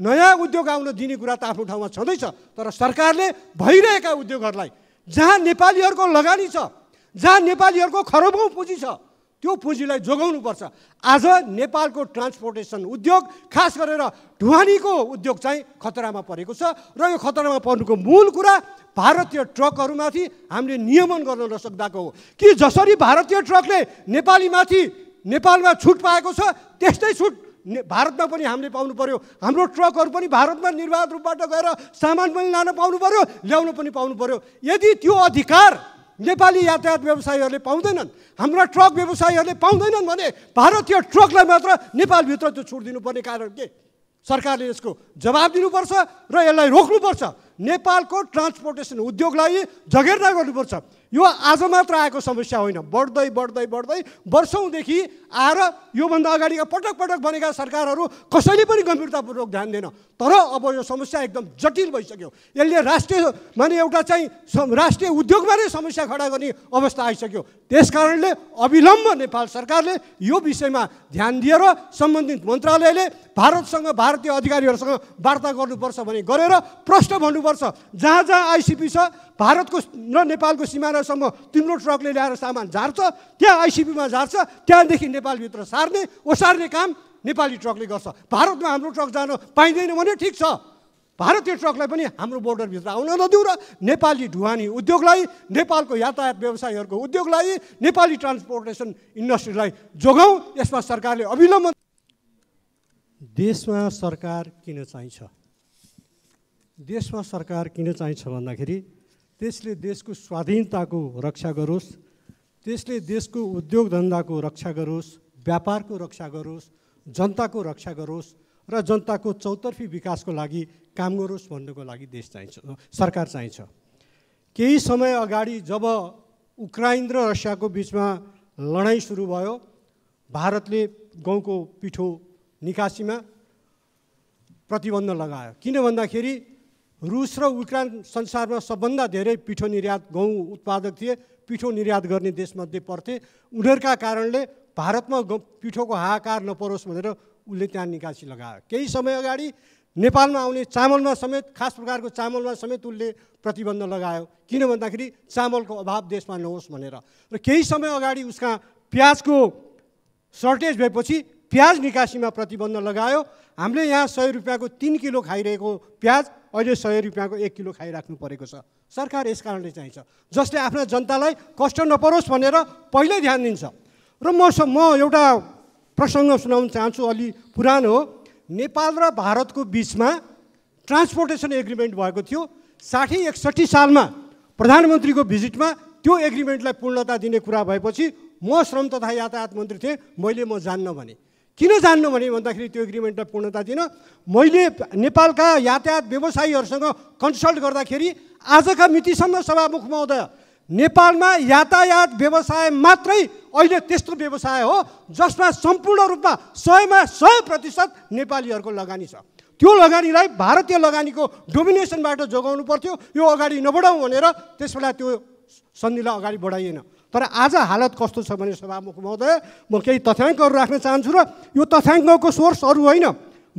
नयाँ उद्योग आउन दिने कुरा त आफ्नो ठाउँमा छँदैछ तर सरकारले भइरहेका उद्योगहरूलाई जहाँ नेपालीहरूको लगानी छ जहाँ नेपालीहरूको खरबौँ पुँजी छ त्यो पुँजीलाई जोगाउनुपर्छ आज नेपालको ट्रान्सपोर्टेसन उद्योग खास गरेर ढुवानीको उद्योग चाहिँ खतरामा परेको छ र यो खतरामा पर्नुको मूल कुरा भारतीय ट्रकहरूमाथि हामीले नियमन गर्न नसक्दाको हो कि जसरी भारतीय ट्रकले नेपालीमाथि नेपालमा छुट पाएको छ त्यस्तै छुट ने भारतमा पनि हामीले पाउनु पऱ्यो हाम्रो ट्रकहरू पनि भारतमा निर्वाध रूपबाट गएर सामान पनि लान पाउनु पऱ्यो ल्याउन पनि पाउनु पऱ्यो यदि त्यो अधिकार नेपाली यातायात व्यवसायीहरूले पाउँदैनन् हाम्रा ट्रक व्यवसायीहरूले पाउँदैनन् भने भारतीय ट्रकलाई मात्र नेपालभित्र त्यो छुट दिनुपर्ने कारण के सरकारले यसको जवाब दिनुपर्छ र यसलाई रोक्नुपर्छ नेपालको ट्रान्सपोर्टेसन उद्योगलाई जगेर्ना गर्नुपर्छ यो आज मात्र आएको समस्या होइन बढ्दै बढ्दै बढ्दै वर्षौँदेखि आएर योभन्दा अगाडिका पटक पटक बनेका सरकारहरू कसैले पनि गम्भीरतापूर्वक ध्यान दिएन तर अब यो समस्या एकदम जटिल भइसक्यो यसले राष्ट्रिय माने एउटा चाहिँ राष्ट्रिय उद्योगमा नै समस्या खडा गर्ने अवस्था आइसक्यो त्यस कारणले अविलम्ब नेपाल सरकारले यो विषयमा ध्यान दिएर सम्बन्धित मन्त्रालयले भारतसँग भारतीय अधिकारीहरूसँग वार्ता गर्नुपर्छ भने गरेर प्रश्न भन्नुपर्छ जहाँ जहाँ आइसिपी छ भारतको र नेपालको सिमाना बजारसम्म तिम्रो ट्रकले ल्याएर सामान झार्छ त्यहाँ आइसिपीमा झार्छ त्यहाँदेखि नेपालभित्र सार्ने ओसार्ने काम नेपाली ट्रकले गर्छ भारतमा हाम्रो ट्रक जान पाइँदैन भने ठिक छ भारतीय ट्रकलाई पनि हाम्रो बोर्डरभित्र आउन नदिउँ र नेपाली ढुवानी उद्योगलाई नेपालको यातायात व्यवसायहरूको उद्योगलाई नेपाली ट्रान्सपोर्टेसन इन्डस्ट्रीलाई जोगाउँ यसमा सरकारले अविलम्ब देशमा सरकार किन चाहिन्छ देशमा सरकार किन चाहिन्छ भन्दाखेरि त्यसले देशको स्वाधीनताको रक्षा गरोस् त्यसले देशको उद्योग धन्दाको रक्षा गरोस् व्यापारको रक्षा गरोस् जनताको रक्षा गरोस् र जनताको चौतर्फी विकासको लागि काम गरोस् भन्नुको लागि देश चाहिन्छ सरकार चाहिन्छ केही समय अगाडि जब उक्राइन र रसियाको बिचमा लडाइँ सुरु भयो भारतले गाउँको पिठो निकासीमा प्रतिबन्ध लगायो किन भन्दाखेरि रुस र युक्राइन संसारमा सबभन्दा धेरै पिठो निर्यात गहुँ उत्पादक थिए पिठो निर्यात गर्ने देशमध्ये पर्थे उनीहरूका कारणले भारतमा पिठोको हाहाकार नपरोस् भनेर उसले त्यहाँ निकासी लगायो केही समय अगाडि नेपालमा आउने चामलमा समेत खास प्रकारको चामलमा समेत उसले प्रतिबन्ध लगायो किन भन्दाखेरि चामलको अभाव देशमा नहोस् भनेर र केही समय अगाडि उसका प्याजको सर्टेज भएपछि प्याज निकासीमा प्रतिबन्ध लगायो हामीले यहाँ सय रुपियाँको तिन किलो खाइरहेको प्याज अहिले सय रुपियाँको एक किलो खाइराख्नु परेको छ सरकार यस कारणले चाहिन्छ जसले आफ्ना जनतालाई कष्ट नपरोस् भनेर पहिल्यै ध्यान दिन्छ र म म एउटा प्रसङ्ग सुनाउन चाहन्छु अलि पुरानो नेपाल र भारतको बिचमा ट्रान्सपोर्टेसन एग्रिमेन्ट भएको थियो साठी एकसट्ठी सालमा प्रधानमन्त्रीको भिजिटमा त्यो एग्रिमेन्टलाई पूर्णता दिने कुरा भएपछि म श्रम तथा यातायात मन्त्री थिएँ मैले म जान्न भने किन जान्नु भने भन्दाखेरि त्यो एग्रिमेन्टलाई पूर्णता दिन मैले नेपालका यातायात व्यवसायीहरूसँग कन्सल्ट गर्दाखेरि आजका मितिसम्म सभामुख महोदय नेपालमा यातायात व्यवसाय मात्रै अहिले त्यस्तो व्यवसाय हो जसमा सम्पूर्ण रूपमा सयमा सय प्रतिशत नेपालीहरूको लगानी छ त्यो लगानीलाई भारतीय लगानीको डोमिनेसनबाट जोगाउनु पर्थ्यो यो अगाडि नबढाउँ भनेर त्यसबेला त्यो सन्धिलाई अगाडि बढाइएन तर आज हालत कस्तो छ भने सभामुख महोदय म केही तथ्याङ्कहरू राख्न चाहन्छु र यो तथ्याङ्कको सोर्स अरू होइन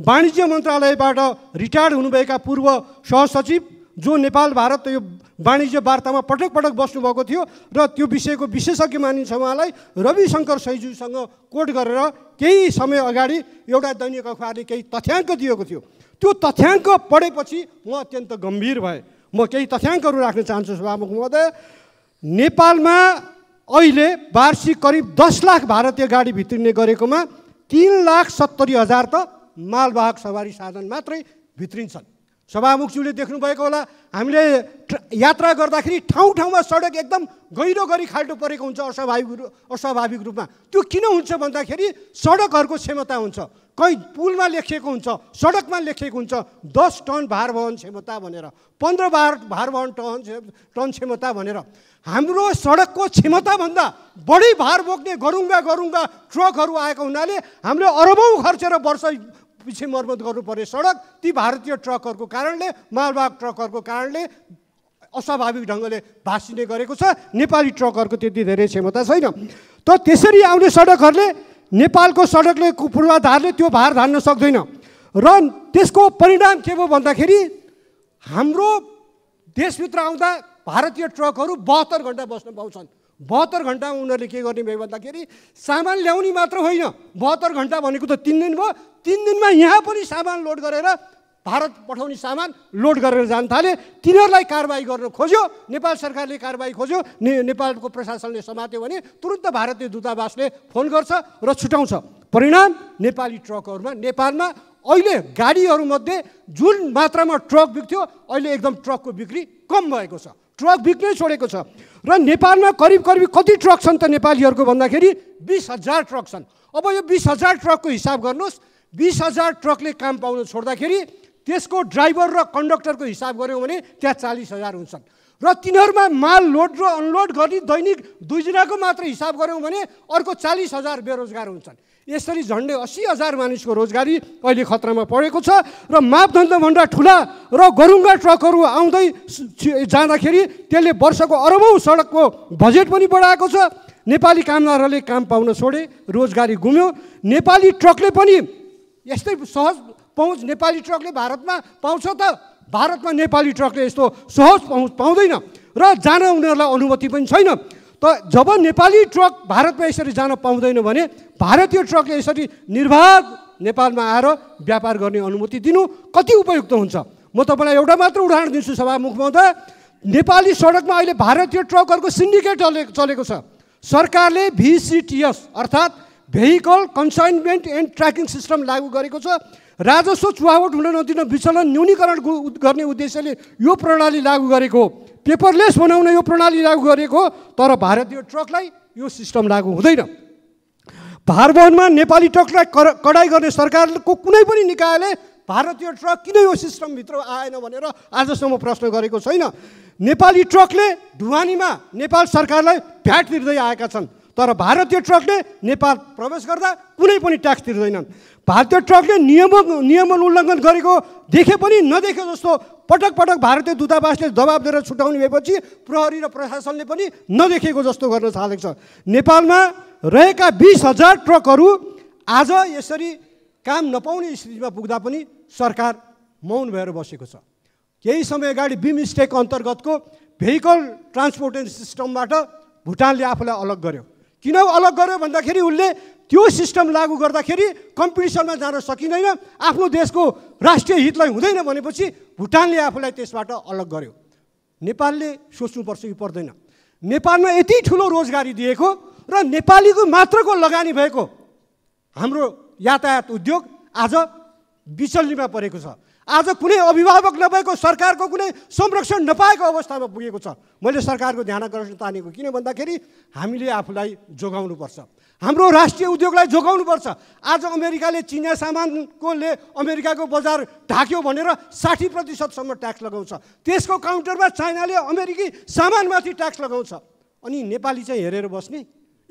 वाणिज्य मन्त्रालयबाट रिटायर्ड हुनुभएका पूर्व सहसचिव जो नेपाल भारत यो वाणिज्य वार्तामा पटक पटक बस्नुभएको थियो र त्यो विषयको विशेषज्ञ मानिन्छ उहाँलाई रविशङ्कर सैजुसँग कोट गरेर केही समय अगाडि एउटा दैनिक अखबारले केही तथ्याङ्क दिएको थियो त्यो तथ्याङ्क पढेपछि म अत्यन्त गम्भीर भएँ म केही तथ्याङ्कहरू राख्न चाहन्छु सभामुख महोदय नेपालमा अहिले वार्षिक करिब दस लाख भारतीय गाडी भित्रिने गरेकोमा तिन लाख सत्तरी हजार त मालवाहक सवारी साधन मात्रै भित्रिन्छन् सभामुखज्यूले देख्नुभएको होला हामीले यात्रा गर्दाखेरि ठाउँ ठाउँमा सडक एकदम गहिरो गरी खाल्टो परेको हुन्छ अस्वाभाविक अस्वाभाविक रूपमा त्यो किन हुन्छ भन्दाखेरि सडकहरूको क्षमता हुन्छ कहीँ पुलमा लेखिएको हुन्छ सडकमा लेखिएको हुन्छ दस टन भार वहन क्षमता भनेर पन्ध्र भार भार वहन टन टन क्षमता भनेर हाम्रो सडकको क्षमताभन्दा बढी भार बोक्ने गरुङ्गा गरुङ्गा ट्रकहरू आएको हुनाले हामीले अरबौँ खर्चेर वर्ष पछि मर्मत गर्नु पर्ने सडक ती भारतीय ट्रकहरूको कारणले मालवाहक ट्रकहरूको कारणले अस्वाभाविक ढङ्गले भाँसिने गरेको छ नेपाली ट्रकहरूको त्यति धेरै क्षमता छैन त त्यसरी आउने सडकहरूले नेपालको सडकले पूर्वाधारले त्यो भार धान्न सक्दैन र त्यसको परिणाम के भयो भन्दाखेरि हाम्रो देशभित्र आउँदा भारतीय ट्रकहरू बहत्तर घन्टा बस्न पाउँछन् बहत्तर घन्टामा उनीहरूले के गर्ने भयो भन्दाखेरि सामान ल्याउने मात्र होइन बहत्तर घन्टा भनेको त तिन दिन भयो तिन दिनमा यहाँ पनि सामान लोड गरेर भारत पठाउने सामान लोड गरेर जान थाले तिनीहरूलाई कारवाही गर्न खोज्यो नेपाल सरकारले कारवाही खोज्यो ने नेपालको प्रशासनले समात्यो भने तुरन्त भारतीय दूतावासले फोन गर्छ र छुट्याउँछ परिणाम नेपाली ट्रकहरूमा नेपालमा अहिले गाडीहरूमध्ये जुन मात्रामा ट्रक बिक्थ्यो अहिले एकदम ट्रकको बिक्री कम भएको छ ट्रक बिक्नै छोडेको छ र नेपालमा करिब करिब कति ट्रक छन् त नेपालीहरूको भन्दाखेरि बिस हजार ट्रक छन् अब यो बिस हजार ट्रकको हिसाब गर्नुहोस् बिस हजार ट्रकले काम पाउन छोड्दाखेरि त्यसको ड्राइभर र कन्डक्टरको हिसाब गऱ्यौँ भने त्यहाँ चालिस हजार हुन्छन् र तिनीहरूमा माल लोड र अनलोड गर्ने दैनिक दुईजनाको मात्र हिसाब गऱ्यौँ भने अर्को चालिस हजार बेरोजगार हुन्छन् यसरी झन्डै असी हजार मानिसको रोजगारी अहिले खतरामा परेको छ र मापदण्डभन्दा ठुला र गरुङ्गा ट्रकहरू आउँदै जाँदाखेरि त्यसले वर्षको अरबौँ सडकको बजेट पनि बढाएको छ नेपाली कामदारहरूले काम पाउन छोडे रोजगारी गुम्यो नेपाली ट्रकले पनि यस्तै सहज पहुँच नेपाली ट्रकले भारतमा पाउँछ त भारतमा नेपाली ट्रकले यस्तो सहज पहुँच पाउँदैन र जान उनीहरूलाई अनुमति पनि छैन त जब नेपाली ट्रक भारतमा यसरी जान पाउँदैन भने भारतीय ट्रकले यसरी निर्बाध नेपालमा आएर व्यापार गर्ने अनुमति दिनु कति उपयुक्त हुन्छ म तपाईँलाई एउटा मात्र उदाहरण दिन्छु सभामुखमा हुँदा नेपाली सडकमा अहिले भारतीय ट्रकहरूको सिन्डिकेट चलेको छ सरकारले भिसिटिएस अर्थात् vehicle consignment and tracking system लागू गरेको छ राजस्व चुहावट हुन नदिन विचलन न्यूनीकरण गर्ने उद्देश्यले यो प्रणाली लागू गरेको पेपरलेस बनाउन यो प्रणाली लागू गरेको तर भारतीय ट्रकलाई यो सिस्टम लागू हुँदैन भारवहनमा नेपाली ट्रकलाई कर कडाइ गर्ने सरकारको कुनै पनि निकायले भारतीय ट्रक किन यो सिस्टमभित्र आएन भनेर आजसम्म प्रश्न गरेको छैन नेपाली ट्रकले ढुवानीमा नेपाल सरकारलाई भ्याट तिर्दै आएका छन् तर भारतीय ट्रकले नेपाल प्रवेश गर्दा कुनै पनि ट्याक्स तिर्दैनन् भारतीय ट्रकले नियम नियमन उल्लङ्घन गरेको देखे पनि नदेखे जस्तो पटक पटक भारतीय दूतावासले दबाब दिएर छुट्याउने भएपछि प्रहरी र प्रशासनले पनि नदेखेको जस्तो गर्न थालेको छ नेपालमा रहेका बिस हजार ट्रकहरू आज यसरी काम नपाउने स्थितिमा पुग्दा पनि सरकार मौन भएर बसेको छ केही समय अगाडि बिम स्टेक अन्तर्गतको भेहिकल ट्रान्सपोर्टेसन सिस्टमबाट भुटानले आफूलाई अलग गर्यो किन अलग गर्यो भन्दाखेरि उसले त्यो सिस्टम लागू गर्दाखेरि कम्पिटिसनमा जान सकिँदैन आफ्नो देशको राष्ट्रिय हितलाई हुँदैन भनेपछि भुटानले आफूलाई त्यसबाट अलग गर्यो नेपालले सोच्नुपर्छ कि पर्दैन नेपालमा यति ठुलो रोजगारी दिएको र नेपालीको मात्रको लगानी भएको हाम्रो यातायात उद्योग आज बिचल्लीमा परेको छ आज कुनै अभिभावक नभएको सरकारको कुनै संरक्षण नपाएको अवस्थामा पुगेको छ मैले सरकारको ध्यान आकर्षण तानेको किन भन्दाखेरि हामीले आफूलाई जोगाउनुपर्छ हाम्रो राष्ट्रिय उद्योगलाई जोगाउनुपर्छ आज अमेरिकाले चिनिया सामानकोले अमेरिकाको बजार ढाक्यो भनेर साठी प्रतिशतसम्म ट्याक्स लगाउँछ त्यसको काउन्टरमा चाइनाले अमेरिकी सामानमाथि ट्याक्स लगाउँछ अनि नेपाली चाहिँ हेरेर बस्ने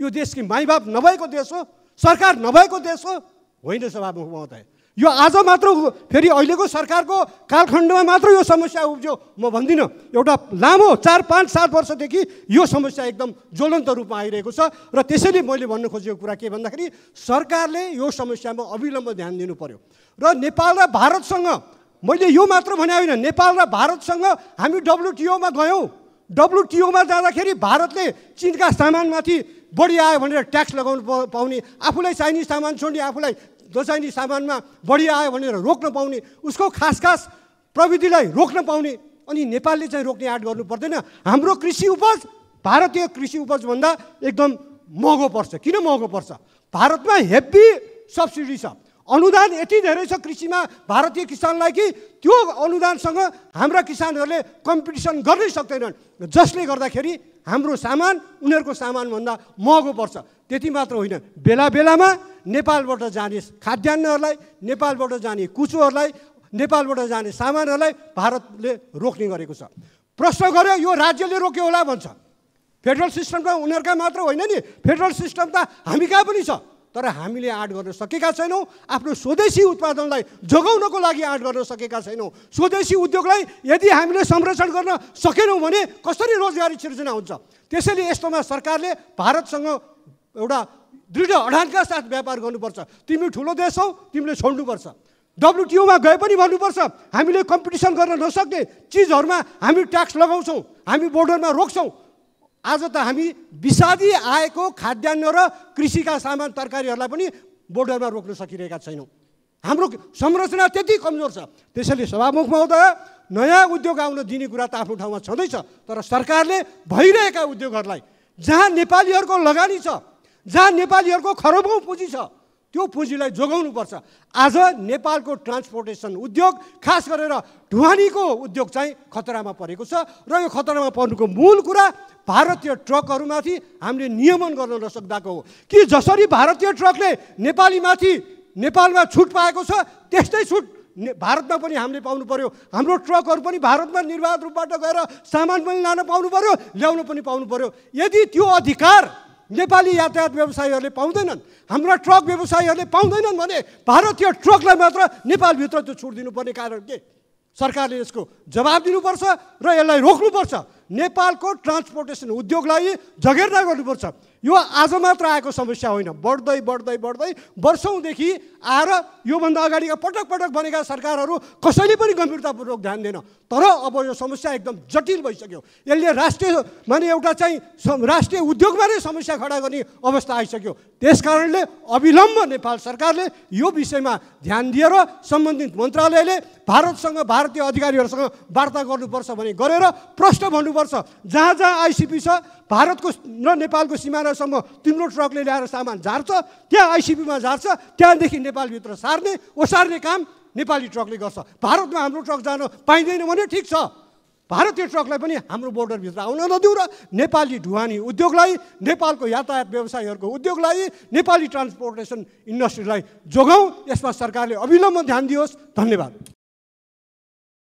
यो देश माई माइबाप नभएको देश हो सरकार नभएको देश हो होइन सभामुख महोदय यो आज मात्र फेरि अहिलेको सरकारको कालखण्डमा मात्र यो समस्या उब्ज्यो म भन्दिनँ एउटा लामो चार पाँच सात वर्षदेखि यो समस्या एकदम ज्वलन्त रूपमा आइरहेको छ र त्यसैले मैले भन्न खोजेको कुरा के भन्दाखेरि सरकारले यो समस्यामा अविलम्ब ध्यान दिनु पर्यो र नेपाल र भारतसँग मैले यो मात्र भने होइन नेपाल र भारतसँग हामी डब्लुटिओमा गयौँ डब्लुटिओमा जाँदाखेरि भारतले चिनका सामानमाथि बढी आयो भनेर ट्याक्स लगाउनु पाउने आफूलाई चाहिने सामान छोड्ने आफूलाई दोसैनी सामानमा बढी आयो भनेर रोक्न पाउने उसको खास खास प्रविधिलाई रोक्न पाउने अनि नेपालले चाहिँ रोक्ने आँट गर्नु पर्दैन हाम्रो कृषि उपज भारतीय कृषि उपजभन्दा एकदम महँगो पर्छ किन महँगो पर्छ भारतमा हेभी सब्सिडी छ अनुदान यति धेरै छ कृषिमा भारतीय किसानलाई कि त्यो अनुदानसँग हाम्रा किसानहरूले कम्पिटिसन गर्नै सक्दैनन् जसले गर्दाखेरि हाम्रो सामान उनीहरूको सामानभन्दा महँगो पर्छ त्यति मात्र होइन बेला बेलामा नेपालबाट जाने खाद्यान्नहरूलाई नेपालबाट जाने कुचोहरूलाई नेपालबाट जाने सामानहरूलाई भारतले रोक्ने गरेको छ प्रश्न गऱ्यो यो राज्यले रोक्यो होला भन्छ फेडरल सिस्टम त उनीहरूका मात्र होइन नि फेडरल सिस्टम त हामी कहाँ पनि छ तर हामीले आँट गर्न सकेका छैनौँ आफ्नो स्वदेशी उत्पादनलाई जोगाउनको लागि आँट गर्न सकेका छैनौँ स्वदेशी उद्योगलाई यदि हामीले संरक्षण गर्न सकेनौँ भने कसरी रोजगारी सिर्जना हुन्छ त्यसैले यस्तोमा सरकारले भारतसँग एउटा दृढ अडानका साथ व्यापार गर्नुपर्छ तिमी ठुलो देश हौ तिमीले छोड्नुपर्छ डब्लुटिओमा गए पनि भन्नुपर्छ हामीले कम्पिटिसन गर्न नसक्ने चिजहरूमा हामी ट्याक्स लगाउँछौँ हामी बोर्डरमा रोक्छौँ आज त हामी विषादी आएको खाद्यान्न र कृषिका सामान तरकारीहरूलाई पनि बोर्डरमा रोक्न सकिरहेका छैनौँ हाम्रो संरचना त्यति कमजोर छ त्यसैले सभामुखमा हुँदा नयाँ उद्योग आउन दिने कुरा त आफ्नो ठाउँमा छँदैछ तर सरकारले भइरहेका उद्योगहरूलाई जहाँ नेपालीहरूको लगानी छ जहाँ नेपालीहरूको खरबौँ पुँजी छ त्यो पुँजीलाई जोगाउनुपर्छ आज नेपालको ट्रान्सपोर्टेसन उद्योग खास गरेर ढुवानीको उद्योग चाहिँ खतरामा परेको छ र यो खतरामा पर्नुको मूल कुरा भारतीय ट्रकहरूमाथि हामीले नियमन गर्न नसक्दाको हो कि जसरी भारतीय ट्रकले नेपालीमाथि नेपालमा छुट पाएको छ त्यस्तै छुट भारतमा पनि हामीले पाउनु पऱ्यो हाम्रो ट्रकहरू पनि भारतमा निर्वाध रूपबाट गएर सामान पनि लान पाउनु पऱ्यो ल्याउनु पनि पाउनु पऱ्यो यदि त्यो अधिकार नेपाली यातायात व्यवसायीहरूले पाउँदैनन् हाम्रा ट्रक व्यवसायीहरूले पाउँदैनन् भने भारतीय ट्रकलाई मात्र नेपालभित्र त्यो छुट दिनुपर्ने कारण के सरकारले यसको जवाब दिनुपर्छ र यसलाई रोक्नुपर्छ नेपालको ट्रान्सपोर्टेसन उद्योगलाई जगेर्ना गर्नुपर्छ यो आज मात्र आएको समस्या होइन बढ्दै बढ्दै बढ्दै वर्षौँदेखि आएर योभन्दा अगाडिका पटक पटक बनेका सरकारहरू कसैले पनि गम्भीरतापूर्वक ध्यान दिएन तर अब यो समस्या एकदम जटिल भइसक्यो यसले राष्ट्रिय माने एउटा चाहिँ राष्ट्रिय उद्योगमा नै समस्या खडा गर्ने अवस्था आइसक्यो त्यस कारणले अविलम्ब नेपाल सरकारले यो विषयमा ध्यान दिएर सम्बन्धित मन्त्रालयले भारतसँग भारतीय अधिकारीहरूसँग वार्ता गर्नुपर्छ भने गरेर प्रश्न भन्नु वर्ष जहाँ जहाँ आइसिपी छ भारतको र नेपालको सिमानासम्म तिम्रो ट्रकले ल्याएर सामान झार्छ त्यहाँ आइसिपीमा झार्छ त्यहाँदेखि नेपालभित्र सार्ने ओसार्ने काम नेपाली ट्रकले गर्छ भारतमा हाम्रो ट्रक जान पाइँदैन भने ठिक छ भारतीय ट्रकलाई पनि हाम्रो बोर्डरभित्र आउन नदिउँ र नेपाली ढुवानी उद्योगलाई नेपालको यातायात व्यवसायहरूको उद्योगलाई नेपाली ट्रान्सपोर्टेसन इन्डस्ट्रीलाई जोगाउँ यसमा सरकारले अविलम्ब ध्यान दियोस् धन्यवाद